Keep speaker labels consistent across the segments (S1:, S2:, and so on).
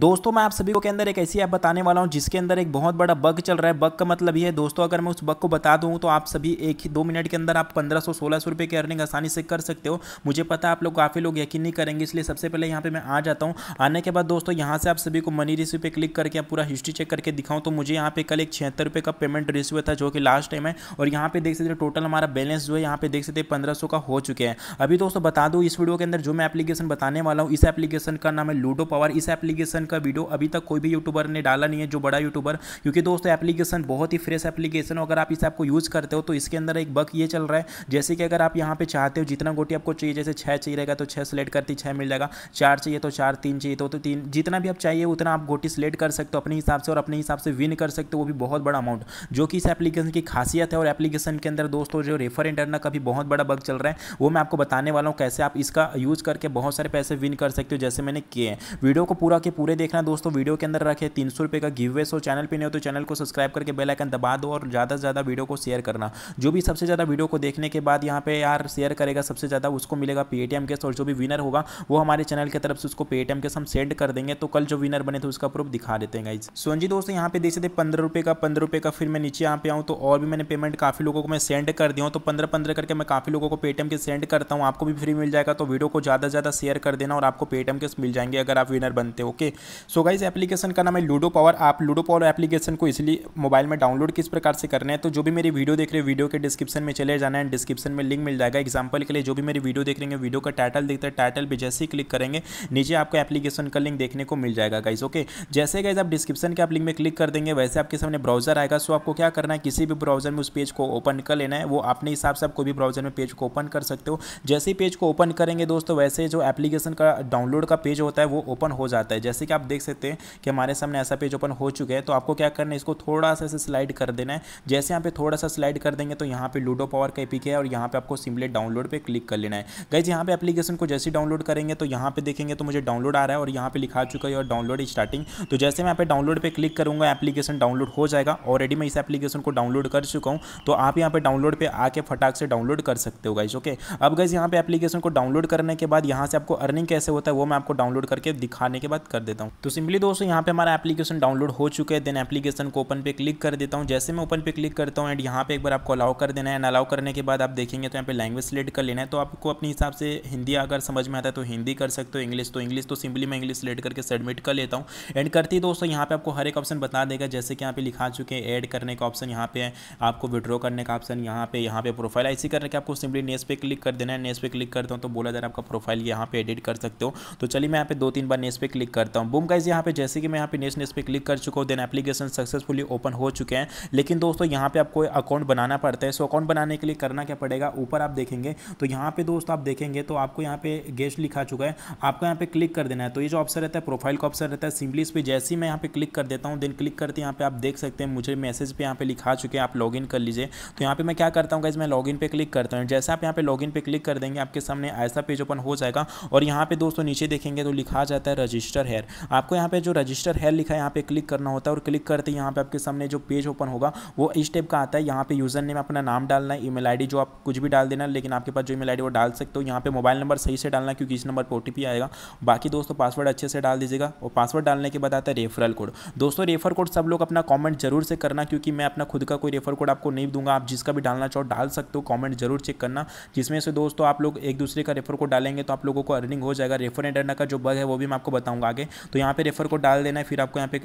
S1: दोस्तों मैं आप सभी को के अंदर एक ऐसी ऐप बताने वाला हूँ जिसके अंदर एक बहुत बड़ा बग चल रहा है बग का मतलब ये है दोस्तों अगर मैं उस बग को बता दूँ तो आप सभी एक ही दो मिनट के अंदर आप पंद्रह सौ सोलह सौ रुपये की अर्निंग आसानी से कर सकते हो मुझे पता है आप लोग काफ़ी लोग यकीन नहीं करेंगे इसलिए सबसे पहले यहाँ पर मैं आ जाता हूँ आने के बाद दोस्तों यहाँ से आप सभी को मनी रिसीव पर क्लिक करके पूरा हिस्ट्री चेक करके दिखाऊँ तो मुझे यहाँ पे कल एक छिहत्तर रुपये का पेमेंट रिसीव था जो कि लास्ट टाइम है और यहाँ पे देख सकते टोटल हमारा बैलेंस जो है यहाँ पे देख सकते पंद्रह सौ का हो चुके हैं अभी दोस्तों बता दूँ इस वीडियो के अंदर जो मैं एप्लीकेशन बताने वाला हूँ इस एप्लीकेशन का नाम है लूडो पावर इस एप्लीकेशन का वीडियो अभी तक कोई भी यूट्यूबर ने डाला नहीं है जो बड़ा यूट्यूबर क्योंकि दोस्तों एप्लीकेशन बहुत ही फ्रेश एप्लीकेशन हो अगर आप इस ऐप को यूज़ करते हो तो इसके अंदर एक बक ये चल रहा है जैसे कि अगर आप यहाँ पे चाहते हो जितना गोटी आपको चाहिए जैसे छः चाहिए रहेगा तो छः सेलेक्ट करती छः मिल जाएगा चार चाहिए तो चार तीन चाहिए तो, तो तीन जितना भी आप चाहिए उतना आप गोटी सेलेक्ट कर सकते हो अपने हिसाब से और अपने हिसाब से विन कर सकते हो वो भी बहुत बड़ा अमाउंट जो कि इस एप्लीकेशन की खासियत है और एप्लीकेशन के अंदर दोस्तों जो रेफर इंटरनल का भी बहुत बड़ा बग चल रहा है वो मैं आपको बताने वाला हूँ कैसे आप इसका यूज़ करके बहुत सारे पैसे विन कर सकते हो जैसे मैंने किए हैं वीडियो को पूरा के पूरे देखना दोस्तों वीडियो के अंदर रखे तीन सौ रुपये का गिव वे सो चैनल पर नहीं हो तो चैनल को सब्सक्राइब करके बेलाइकन दबा दो और ज़्यादा से ज़्यादा वीडियो को शेयर करना जो भी सबसे ज़्यादा वीडियो को देखने के बाद यहाँ पे यार शेयर करेगा सबसे ज़्यादा उसको मिलेगा पेटीएम केस और जो भी विनर होगा वो हमारे चैनल की तरफ से उसको पेटीएम केस हम सेंड कर देंगे तो कल जो विनर बने थे उसका प्रूफ दिखा देते हैं गाइज हाँ सोन जी दोस्तों यहाँ पे देख सकते पंद्रह रुपये का पंद्रह रुपये का फिर मैं नीचे यहाँ पे आऊँ तो और भी मैंने पेमेंट काफ़ी लोगों को मैं सेंड कर दिया हूँ तो पंद्रह पंद्रह करके मैं काफ़ी लोगों को पेटीएम के सेंड करता हूँ आपको भी फ्री मिल जाएगा तो वीडियो को ज़्यादा से ज़्यादा शेयर कर देना और आपको पेटीएम केस मिल जाएंगे अगर आप विनर बनते ओके सो गाइज एप्लीकेशन का नाम है लूडो पावर आप लूडो पावर एप्लीकेशन को इसलिए मोबाइल में डाउनलोड किस प्रकार से करना है तो जो भी मेरी वीडियो देख रहे हैं वीडियो के डिस्क्रिप्शन में चले जाना है डिस्क्रिप्शन में लिंक मिल जाएगा एग्जाम्पल के लिए जो भी मेरी वीडियो देख रहे हैं वीडियो का टाइटल देखते हैं टाइटल पर जैसे ही क्लिक करेंगे नीचे आपको एप्लीकेशन का लिंक देखने को मिल जाएगा गाइज ओके जैसे गाइज आप डिस्क्रिप्शन के आप लिंक में क्लिक कर देंगे वैसे आपके सामने ब्राउजर आएगा सो आपको क्या करना है किसी भी ब्राउजर में उस पेज को ओपन कर लेना है वो अपने हिसाब से आप कोई भी ब्राउजर में पेज को ओपन कर सकते हो जैसे ही पेज को ओपन करेंगे दोस्तों वैसे जो एप्लीकेशन का डाउनलोड का पेज होता है वो ओपन हो जाता है जैसे कि आप देख सकते हैं कि हमारे सामने ऐसा पेज ओपन हो चुका है तो आपको क्या करना है इसको थोड़ा सा ऐसे स्लाइड कर देना है जैसे यहाँ पे थोड़ा सा स्लाइड कर देंगे तो यहाँ पे लूडो पावर का एपिक है और यहाँ पे आपको सिम्पली डाउनलोड पर क्लिक कर लेना है गैस यहाँ पे एप्लीकेशन को जैसे डाउनलोड करेंगे तो यहाँ पे देखेंगे तो मुझे डाउनलोड आ रहा है और यहाँ पे लिखा चुका है और डाउनलोड स्टार्टिंग तो जैसे मैं यहाँ पे डाउनलोड पर क्लिक करूँगा एप्लीकेशन डाउनलोड हो जाएगा ऑलरेडी मैं इस एप्लीकेशन को डाउनलोड कर चुका हूँ तो आप यहाँ पर डाउनलोड पर आके फटाक से डाउनलोड कर सकते हो गाइज ओके अब गैस यहाँ पे एप्लीकेशन को डाउनलोड करने के बाद यहाँ से आपको अर्निंग कैसे होता है वो मैं आपको डाउनलोड करके दिखाने के बाद कर देता देता हूँ तो सिंपली दोस्तों यहाँ पे हमारा एप्लीकेशन डाउनलोड हो चुका है देन एप्लीकेशन को ओपन पे क्लिक कर देता हूँ जैसे मैं ओपन पे क्लिक करता हूँ एंड यहाँ पे एक बार आपको अलाउ कर देना है एंड अलाउ करने के बाद आप देखेंगे तो यहाँ पे लैंग्वेज सेलेक्ट कर लेना है तो आपको अपने हिसाब से हिंदी अगर समझ में आता है तो हिंदी कर सकते हो इंग्लिश तो इंग्लिश तो सिंपली मैं इंग्लिश सेलेक्ट करके सबमिट कर लेता हूँ एंड करती है दोस्तों यहाँ पे आपको हर एक ऑप्शन बता देगा जैसे कि यहाँ पे लिखा चुके हैं एड करने का ऑप्शन यहाँ पे है आपको विड्रॉ करने का ऑप्शन यहाँ पे यहाँ पे प्रोफाइल ऐसी करके आपको सिंपली नेस पे क्लिक कर देना है नेस पे क्लिक करता हूँ तो बोला जा रहा है आपका प्रोफाइल यहाँ पे एडिट कर सकते हो तो चलिए मैं यहाँ पे दो तीन बार नेस पे क्लिक करता हूँ नाम बुम गाइज यहाँ पे जैसे कि मैं यहाँ पे नेक्स्ट नेक्स्ट पे क्लिक कर चुका हूँ देन एप्लीकेशन सक्सेसफुली ओपन हो चुके हैं लेकिन दोस्तों यहाँ पे आपको अकाउंट बनाना पड़ता है सो अकाउंट बनाने के लिए करना क्या पड़ेगा ऊपर आप देखेंगे तो यहाँ पे दोस्तों आप देखेंगे तो आपको यहाँ पे गेस्ट लिखा चुका है आपको यहाँ पे क्लिक कर देना है तो ये जो ऑप्शन रहता है प्रोफाइल का ऑप्शन रहता है सिंपली इस पर जैसे ही मैं यहाँ पे क्लिक कर देता हूँ देन क्लिक करते यहाँ पे आप देख सकते हैं मुझे मैसेज पर यहाँ पे लिखा चुके हैं आप इन कर लीजिए तो यहाँ पे मैं क्या करता हूँ गाइज मैं इन पे क्लिक करता हूँ जैसे आप यहाँ पे लॉगिन पे क्लिक कर देंगे आपके सामने ऐसा पेज ओपन हो जाएगा और यहाँ पे दोस्तों नीचे देखेंगे तो लिखा जाता है रजिस्टर हेयर आपको यहाँ पे जो रजिस्टर है लिखा है यहाँ पे क्लिक करना होता है और क्लिक करते यहाँ पे आपके सामने जो पेज ओपन होगा वो इस टाइप का आता है यहाँ पे यूज़र नेम अपना नाम डालना है ईमेल आईडी जो आप कुछ भी डाल देना लेकिन आपके पास जो ईमेल आईडी वो डाल सकते हो यहाँ पे मोबाइल नंबर सही से डालना क्योंकि इस नंबर पर ओटीपी आएगा बाकी दोस्तों पासवर्ड अच्छे से डाल दीजिएगा और पासवर्ड डालने के बाद आता है रेफरल कोड दोस्तों रेफर कोड सब लोग अपना कॉमेंट जरूर से करना क्योंकि मैं अपना खुद का कोई रेफर कोड आपको नहीं दूंगा आप जिसका भी डालना चाहो डाल सकते हो कॉमेंट जरूर चेक करना जिसमें से दोस्तों आप लोग एक दूसरे का रेफर कोड डालेंगे तो आप लोगों को अर्निंग हो जाएगा रेफर एंड का जो बग है वो भी मैं आपको बताऊंगा आगे तो यहाँ पे रेफर को डाल देना है फिर आपको यहाँ पे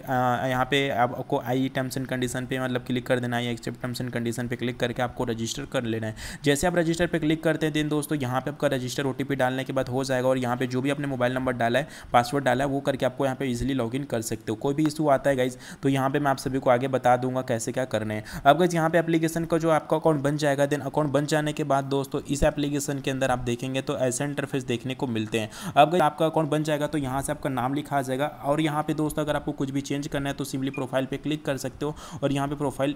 S1: यहाँ पे आपको आई टर्म्स एंड कंडीशन पे मतलब क्लिक कर देना है एक्सेप्ट टर्म्स एंड कंडीशन पे क्लिक करके आपको रजिस्टर कर लेना है जैसे आप रजिस्टर पे क्लिक करते हैं दिन दोस्तों यहाँ पे आपका रजिस्टर ओ डालने के बाद हो जाएगा और यहाँ पे जो भी आपने मोबाइल नंबर डाला है पासवर्ड डाला है वो करके आपको यहाँ पे इजिली लॉग कर सकते हो कोई भी इशू आता है गाइज तो यहाँ पे मैं आप सभी को आगे बता दूंगा कैसे क्या करना है अब गाइज यहाँ पे एप्लीकेशन का जो आपका अकाउंट बन जाएगा देन अकाउंट बन जाने के बाद दोस्तों इस एप्लीकेशन के अंदर आप देखेंगे तो ऐसे इंटरफेस देखने को मिलते हैं अब आपका अकाउंट बन जाएगा तो यहाँ से आपका नाम लिखा जाए जाएगा और यहाँ पे दोस्तों अगर आपको कुछ भी चेंज करना है तो सिंपली प्रोफाइल पे क्लिक कर सकते हो और यहाँ पे प्रोफाइल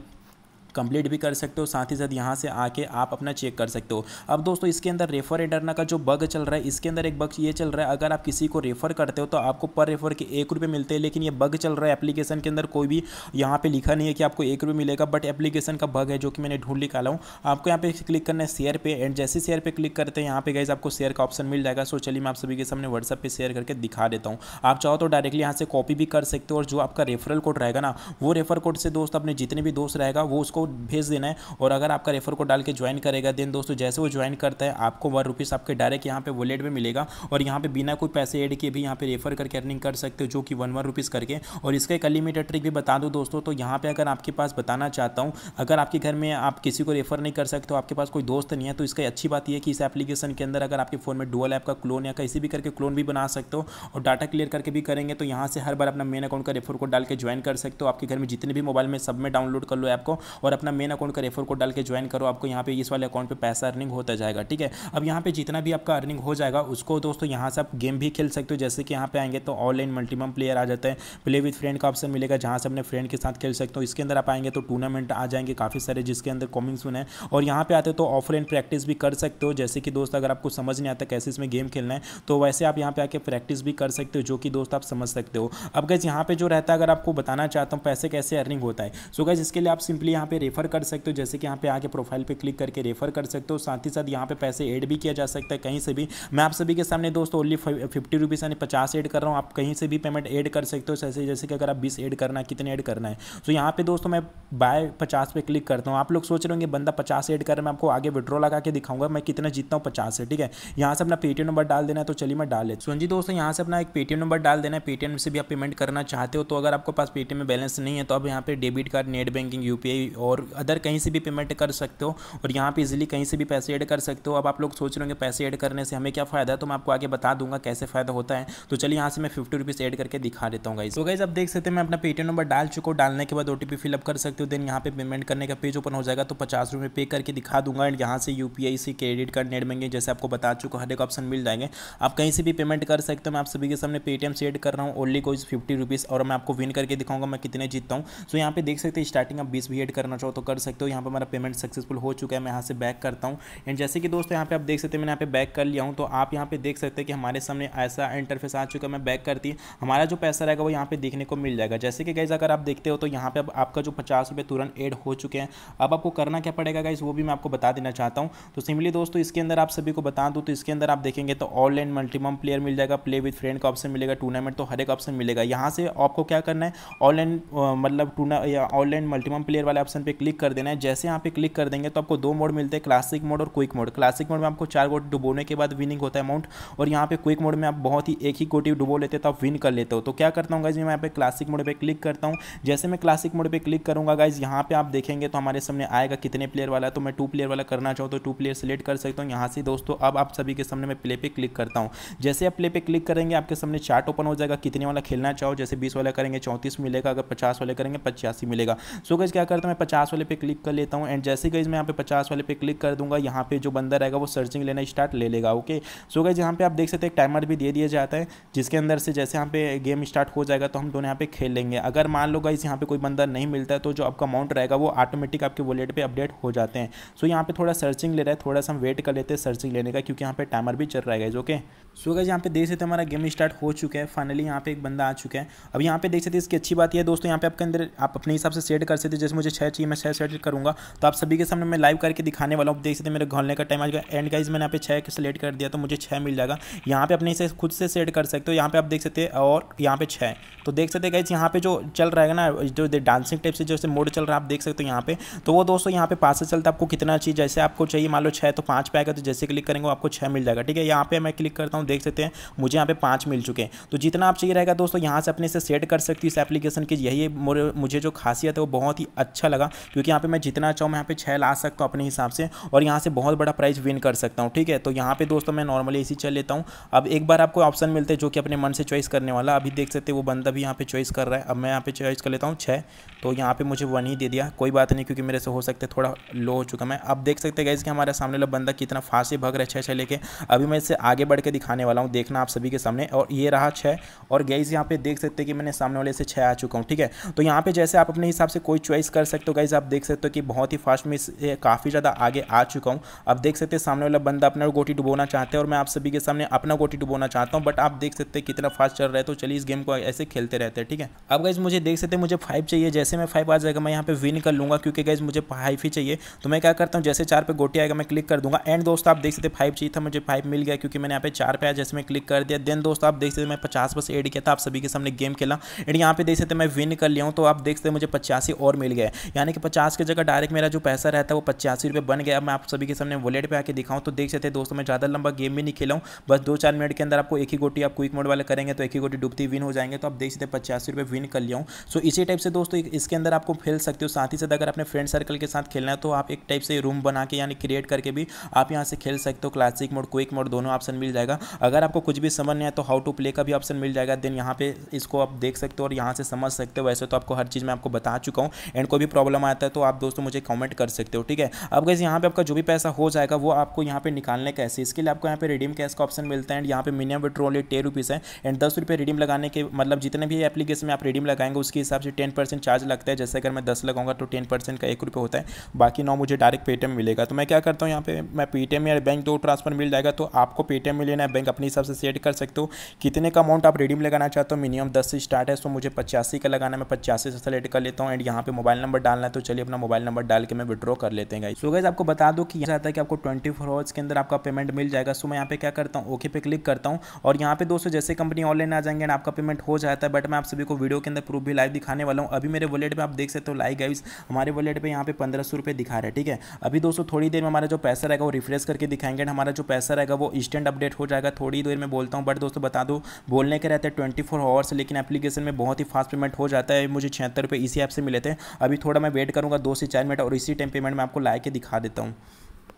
S1: कंप्लीट भी कर सकते हो साथ ही साथ यहाँ से आके आप अपना चेक कर सकते हो अब दोस्तों इसके अंदर रेफर एडरना का जो बग चल रहा है इसके अंदर एक बग ये चल रहा है अगर आप किसी को रेफर करते हो तो आपको पर रेफर के एक रुपये मिलते हैं लेकिन ये बग चल रहा है एप्लीकेशन के अंदर कोई भी यहाँ पे लिखा नहीं है कि आपको एक रुपये मिलेगा बट एप्लीकेशन का बग है जो कि मैंने ढूंढ निकाला हूँ आपको यहाँ पे क्लिक करना है शेयर पे एंड जैसे शेयर पे क्लिक करते हैं यहाँ पे गाइज आपको शेयर का ऑप्शन मिल जाएगा सो चलिए मैं आप सभी के सामने व्हाट्सअप पर शेयर करके दिखा देता हूँ आप चाहो तो डायरेक्टली यहाँ से कॉपी भी कर सकते हो और जो आपका रेफरल कोड रहेगा ना वो रेफर कोड से दोस्त अपने जितने भी दोस्त रहेगा वो उसको भेज देना है और अगर आपका रेफर को डाल के ज्वाइन करेगा देन दोस्तों जैसे वो ज्वाइन करता है आपको वन रुपीज़ आपके डायरेक्ट यहाँ पे वॉलेट में मिलेगा और यहाँ पे बिना कोई पैसे ऐड किए भी यहाँ पे रेफर करके अर्निंग कर सकते हो जो कि वन वन रुपीज़ करके और इसका एक अनलिमिटेड ट्रिक भी बता दो दोस्तों तो यहाँ पर अगर आपके पास बताना चाहता हूँ अगर आपके घर में आप किसी को रेफर नहीं कर सकते हो तो आपके पास कोई दोस्त नहीं है तो इसका अच्छी बात यह कि इस एप्लीकेशन के अंदर अगर आपके फ़ोन में डुअल ऐप का क्लोन या किसी भी करके क्लोन भी बना सकते हो और डाटा क्लियर करके भी करेंगे तो यहाँ से हर बार अपना मेन अकाउंट का रेफर कोड डाल के ज्वाइन कर सकते हो आपके घर में जितने भी मोबाइल में सब में डाउनलोड कर लो ऐप को और अपना मेन अकाउंट का रेफर कोड डाल के ज्वाइन करो आपको यहाँ पे इस वाले अकाउंट पे पैसा अर्निंग होता जाएगा ठीक है अब यहाँ पे जितना भी आपका अर्निंग हो जाएगा उसको दोस्तों यहाँ से आप गेम भी खेल सकते हो जैसे कि यहाँ पे आएंगे तो ऑनलाइन मल्टीपम प्लेयर आ जाते हैं प्ले विथ फ्रेंड का ऑप्शन मिलेगा जहाँ से अपने फ्रेंड के साथ खेल सकते हो इसके अंदर आप आएंगे तो टूर्नामेंट आ जाएंगे काफ़ी सारे जिसके अंदर कॉमिंग सुन है और यहाँ पे आते तो ऑफलाइन प्रैक्टिस भी कर सकते हो जैसे कि दोस्त अगर आपको समझ नहीं आता कैसे इसमें गेम खेलना है तो वैसे आप यहाँ पे आके प्रैक्टिस भी कर सकते हो जो कि दोस्त आप समझ सकते हो अब गैस यहाँ पे जो रहता है अगर आपको बताना चाहता हूँ पैसे कैसे अर्निंग होता है सो गैस इसके लिए आप सिंपली यहाँ पे पे रेफ़र कर सकते हो जैसे कि यहाँ पे आके प्रोफाइल पे क्लिक करके रेफ़र कर सकते हो साथ ही साथ यहाँ पे पैसे ऐड भी किया जा सकता है कहीं से भी मैं आप सभी के सामने दोस्तों ओनली फिफ्टी रुपीज़ यानी पचास ऐड कर रहा हूँ आप कहीं से भी पेमेंट ऐड कर सकते हो जैसे जैसे कि अगर आप बीस ऐड करना है कितने ऐड करना है तो यहाँ पर दोस्तों मैं बाय पचास पे क्लिक करता हूँ आप लोग सोच रहे होंगे बंदा पचास ऐड कर मैं आपको आगे विड्रॉ लगा के दिखाऊंगा मैं कितना जीतता हूँ पचास से ठीक है यहाँ से अपना पेटीएम नंबर डाल देना है तो चलिए मैं डाल लेता हूँ हाँ जी दोस्तों यहाँ से अपना एक पेटीएम नंबर डाल देना है पेटीएम से भी आप पेमेंट करना चाहते हो तो अगर आपके पास पेटीएम में बैलेंस नहीं है तो आप यहाँ पे debit card net banking UPI और अदर कहीं से भी पेमेंट कर सकते हो और यहाँ पे इजीली कहीं से भी पैसे ऐड कर सकते हो अब आप लोग सोच रहे होंगे पैसे ऐड करने से हमें क्या फ़ायदा है तो मैं आपको आगे बता दूंगा कैसे फ़ायदा होता है तो चलिए यहाँ से मैं फिफ्टी रुपीज़ ऐड करके दिखा देता हूँ गाइस तो गाइज आप देख सकते हैं मैं अपना पेटीएम नंबर डाल चुका हूँ डालने के बाद ओ फिलअप कर सकते हो देन यहाँ पे पेमेंट करने का पेज ओपन हो जाएगा तो पचास रुपये पे करके दिखा दूंगा एंड यहाँ से यू से क्रेडिट कार्ड नेट बैंकिंग जैसे आपको बता चुका हर एक ऑप्शन मिल जाएंगे आप कहीं से भी पेमेंट कर सकते हो मैं आप सभी के सामने पेटीएम से एड कर रहा हूँ ओनली कोई फिफ्टी रुपीज़ और मैं आपको विन करके दिखाऊंगा मैं कितने जीतता हूँ सो तो यहाँ पे देख सकते हैं स्टार्टिंग आप बीस भी एड करना करना चाहो तो कर सकते हो यहाँ पर हमारा पेमेंट सक्सेसफुल हो चुका है मैं यहाँ से बैक करता हूँ एंड जैसे कि दोस्तों यहाँ पे आप देख सकते हैं मैंने यहाँ पे बैक कर लिया हूँ तो आप यहाँ पे देख सकते हैं कि हमारे सामने ऐसा इंटरफेस आ चुका है मैं बैक करती हमारा जो पैसा रहेगा वो यहाँ पे देखने को मिल जाएगा जैसे कि गाइज अगर आप देखते हो तो यहाँ पे अब आपका जो पचास रुपये तुरंत एड हो चुके हैं अब आपको करना क्या पड़ेगा गाइज वो भी मैं आपको बता देना चाहता हूँ तो सिंपली दोस्तों इसके अंदर आप सभी को बता दूँ तो इसके अंदर आप देखेंगे तो ऑनलाइन मल्टीमम प्लेयर मिल जाएगा प्ले विथ फ्रेंड का ऑप्शन मिलेगा टूर्नामेंट तो हर एक ऑप्शन मिलेगा यहाँ से आपको क्या करना है ऑनलाइन मतलब टूर्ना ऑनलाइन मल्टीमम प्लेयर वाले ऑप्शन पे क्लिक कर देना है जैसे यहाँ पे क्लिक कर देंगे तो आपको दो मोड मिलते हैं क्लासिक मोड और क्विक मोड क्लासिक मोड में आपको चार गोट डुबोने के बाद विनिंग होता है अमाउंट और यहाँ पे क्विक मोड में आप बहुत ही एक ही गोटी डुबो लेते तो आप विन कर लेते हो तो क्या करता हूँ गाइज मैं यहाँ पे क्लासिक मोड पर क्लिक करता हूँ जैसे मैं क्लासिक मोड पर क्लिक करूँगा गाइज यहाँ पे आप देखेंगे तो हमारे सामने आएगा कितने प्लेयर वाला तो मैं टू प्लेयर वाला करना चाहूँ तो टू प्लेयर सेलेक्ट कर सकता हूँ यहाँ से दोस्तों अब आप सभी के सामने मैं प्ले पे क्लिक करता हूँ जैसे आप प्ले पे क्लिक करेंगे आपके सामने चार्ट ओपन हो जाएगा कितने वाला खेलना चाहो जैसे बीस वाला करेंगे चौंतीस मिलेगा अगर पचास वाले करेंगे पचासी मिलेगा सो गज क्या करता हूँ मैं पचास वाले पे क्लिक कर लेता हूँ एंड जैसे गई मैं यहाँ पे पचास वाले पे क्लिक कर दूंगा यहाँ पे जो बंदा रहेगा वो सर्चिंग लेना स्टार्ट ले लेगा ओके सो गई यहाँ पे आप देख सकते हैं टाइमर भी दे दिया जाता है जिसके अंदर से जैसे यहाँ पे गेम स्टार्ट हो जाएगा तो हम दोनों यहाँ पे खेल लेंगे अगर मान लो गई यहाँ पे कोई बंदा नहीं मिलता है तो जो आपका अमाउंट रहेगा वो ऑटोमेटिक आपके वॉलेट पर अपडेट हो जाते हैं सो यहाँ पे थोड़ा सर्चिंग ले रहा है थोड़ा सा हम वेट कर लेते हैं सर्चिंग लेने का क्योंकि यहाँ पे टाइमर भी चल रहा है ओके सो गई यहाँ पे देख सकते हमारा गेम स्टार्ट हो चुका है फाइनली यहाँ पे एक बंदा आ चुका है अब यहाँ पे देख सकते इसकी अच्छी बात यह दोस्तों यहाँ पे आपके अंदर आप अपने हिसाब से सेट कर सकते जैसे मुझे छह चाहिए मैं छः सेलेक्ट करूँगा तो आप सभी के सामने मैं लाइव करके दिखाने वाला हूँ देख सकते मेरे घोलने का टाइम आ गया एंड गाइज मैंने यहाँ पे छः सेलेक्ट कर दिया तो मुझे छः मिल जाएगा यहाँ पे अपने इसे खुद से सेट कर सकते हो यहाँ पे आप देख सकते हैं और यहाँ पे छः तो देख सकते गाइज यहाँ पे जो चल रहा है ना जो डांसिंग टाइप से जैसे मोड चल रहा है आप देख सकते हो यहाँ पे तो वो दोस्तों यहाँ पे पास से चलता आपको कितना चाहिए जैसे आपको चाहिए मान लो छः तो पाँच पे आएगा तो जैसे क्लिक करेंगे आपको छः मिल जाएगा ठीक है यहाँ पे मैं क्लिक करता हूँ देख सकते हैं मुझे यहाँ पे पाँच मिल चुके हैं तो जितना आप चाहिए रहेगा दोस्तों यहाँ से अपने से सेट कर सकती हूँ इस एप्लीकेशन की यही मुझे जो खासियत है वो बहुत ही अच्छा लगा क्योंकि यहाँ पे मैं जितना चाहूँ मैं यहाँ पे छः ला सकता हूँ अपने हिसाब से और यहाँ से बहुत बड़ा प्राइस विन कर सकता हूँ ठीक है तो यहाँ पे दोस्तों मैं नॉर्मली इसी चल लेता हूँ अब एक बार आपको ऑप्शन मिलते हैं जो कि अपने मन से चॉइस करने वाला अभी देख सकते वो बंदा भी यहाँ पे चॉइस कर रहा है अब मैं यहाँ पे चॉइस कर लेता हूँ छः तो यहाँ पे मुझे वन ही दे दिया कोई बात नहीं क्योंकि मेरे से हो सकता है थोड़ा लो हो चुका मैं अब देख सकते गैस कि हमारा सामने वाला बंदा कितना फास्ट से भग रहा है छः छः लेके अभी मैं इसे आगे बढ़ के दिखाने वाला हूँ देखना आप सभी के सामने और ये रहा छः और गैस यहाँ पे देख सकते कि मैंने सामने वाले से छः आ चुका हूँ ठीक है तो यहाँ पे जैसे आप अपने हिसाब से कोई चॉइस कर सकते हो गैस गाइज आप देख सकते हो कि बहुत ही फास्ट में काफ़ी ज़्यादा आगे आ चुका हूँ अब देख सकते हैं सामने वाला बंदा अपना गोटी डुबोना चाहते हैं और मैं आप सभी के सामने अपना गोटी डुबोना चाहता हूँ बट आप देख सकते हैं कितना फास्ट चल रहा है तो चलिए इस गेम को ऐसे खेलते रहते हैं ठीक है अब गाइज मुझे देख सकते हैं मुझे फाइव चाहिए जैसे मैं फाइव आ जाएगा मैं यहाँ पे विन कर लूँगा क्योंकि गाइज मुझे फाइव ही चाहिए तो मैं क्या करता हूँ जैसे चार पे गोटी आएगा मैं क्लिक कर दूंगा एंड दोस्त आप देख सकते फाइव चाहिए था मुझे फाइव मिल गया क्योंकि मैंने यहाँ पे चार पे आया जैसे मैं क्लिक कर दिया देन दोस्त आप देख सकते मैं पचास बस एड किया था आप सभी के सामने गेम खेला एंड यहाँ पे देख सकते मैं विन कर लिया हूँ तो आप देख सकते मुझे पचासी और मिल गया यानी कि पचास की जगह डायरेक्ट मेरा जो पैसा रहता है वो पचासी रुपये बन गया मैं आप सभी के सामने वॉलेट पर आके दिखाऊँ तो देख सकते दोस्तों मैं ज़्यादा लंबा गेम भी नहीं खेलाऊँ बस दो चार मिनट के अंदर आपको एक ही गोटी आप क्विक मोड वाले करेंगे तो एक ही गोटी डूबती विन हो जाएंगे तो आप देख सकते पचासी रुपये विन कर लिया सो इसी टाइप से दोस्तों इसके अंदर आपको खेल सकते हो साथ ही साथ अगर अपने फ्रेंड सर्कल के साथ खेलना है तो आप एक टाइप से रूम बना के यानी क्रिएट करके भी आप यहाँ से खेल सकते हो क्लासिक मोड क्विक मोड दोनों ऑप्शन मिल जाएगा अगर आपको कुछ भी समझ नहीं है तो हाउ टू प्ले का भी ऑप्शन मिल जाएगा देन यहाँ पे इसको आप देख सकते हो और यहाँ से समझ सकते हो वैसे तो आपको हर चीज़ मैं आपको बता चुका हूँ एंड कोई भी प्रॉब्लम प्रॉब्लम आता है तो आप दोस्तों मुझे कमेंट कर सकते हो ठीक है अब गैस यहाँ पे आपका जो भी पैसा हो जाएगा वो आपको यहाँ पे निकालने कैसे इसके लिए आपको यहाँ पे रिडीम कैश का ऑप्शन मिलता है एंड यहाँ पे minimum withdrawal rate ten rupees है एंड दस रुपये रिडीम लगाने के मतलब जितने भी एप्लीकेशन में आप रिडीम लगाएंगे उसके हिसाब से टेन परसेंट चार्ज लगता है जैसे अगर मैं दस लगाऊंगा तो टेन परसेंट का एक रुपये होता है बाकी नौ मुझे डायरेक्ट पेटीएम मिलेगा तो मैं क्या करता हूँ यहाँ पे मैं पेटीएम या बैंक दो ट्रांसफर मिल जाएगा तो आपको पेटीएम में लेना है बैंक अपने हिसाब से सेट कर सकते हो कितने का अमाउंट आप रिडीम लगाना चाहते हो मिनिमम दस से स्टार्ट है तो मुझे पचासी का लगाना मैं पचासी से सेलेक्ट कर लेता हूँ एंड यहाँ पर मोबाइल नंबर डालना है तो चलिए अपना मोबाइल नंबर डाल के मैं विड्रॉ कर लेते हैं गाइस सो गाइस आपको बता दो कि यहाँ है कि आपको ट्वेंटी फोर आवर्स के अंदर आपका पेमेंट मिल जाएगा सो मैं यहाँ पे क्या करता हूँ ओके पे क्लिक करता हूँ और यहाँ पे दोस्तों जैसे कंपनी ऑनलाइन आ जाएंगे आपका पेमेंट हो जाता है बट मैं आप सभी को वीडियो के अंदर प्रूफ भी लाइव दिखाने वाला हूँ अभी मेरे वॉलेट में आप देख सकते हो लाइव गाइस हमारे वॉलेट पर यहाँ पे पंद्रह सौ रुपये दिखा रहे हैं ठीक है अभी दोस्तों थोड़ी देर में हमारा जो पैसा रहेगा वो रिफ्रेश करके दिखाएंगे एंड हमारा जो पैसा रहेगा वो इंस्टेंट अपडेट हो जाएगा थोड़ी देर में बोलता हूँ बट दोस्तों बता दो बोलने के रहते हैं ट्वेंटी फोर आवर्स लेकिन एप्लीकेशन में बहुत ही फास्ट पेमेंट हो जाता है मुझे छिहत्तर रुपये इसी ऐप से मिले थे अभी थोड़ा मैं वेट करूँगा दो से चार मिनट और इसी टाइम पेमेंट मैं आपको ला के दिखा देता हूँ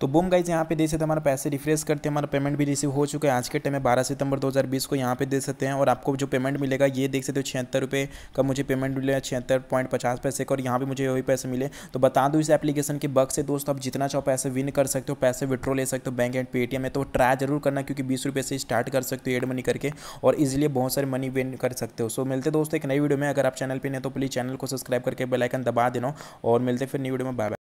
S1: तो बुम गाइज यहाँ पे दे सकते हैं हमारा पैसे रिफ्रेश करते हैं हमारा पेमेंट भी रिसीव हो चुका है आज के टाइम में बारह सितंबर 2020 को यहाँ पे दे सकते हैं और आपको जो पेमेंट मिलेगा ये देख सकते हो छिहत्तर रुपये का मुझे पेमेंट मिलेगा छिहत्तर पॉइंट पचास पैसे का और यहाँ पर मुझे वही पैसे मिले तो बता दूँ इस एप्लीकेशन के बग से दोस्तों आप जितना चाहो पैसे विन कर सकते हो पैसे विड्रॉ ले सकते हो बैंक एंड पेटीएम में तो ट्राई जरूर करना क्योंकि बीस रुपये से स्टार्ट कर सकते हो एड मनी करके और इजीली बहुत सारे मनी विन कर सकते हो सो मिलते दोस्तों एक नई वीडियो में अगर आप चैनल पर नहीं तो प्लीज़ चैनल को सब्सक्राइब करके बेलाइकन दबा देना और मिलते फिर नई वीडियो में बाय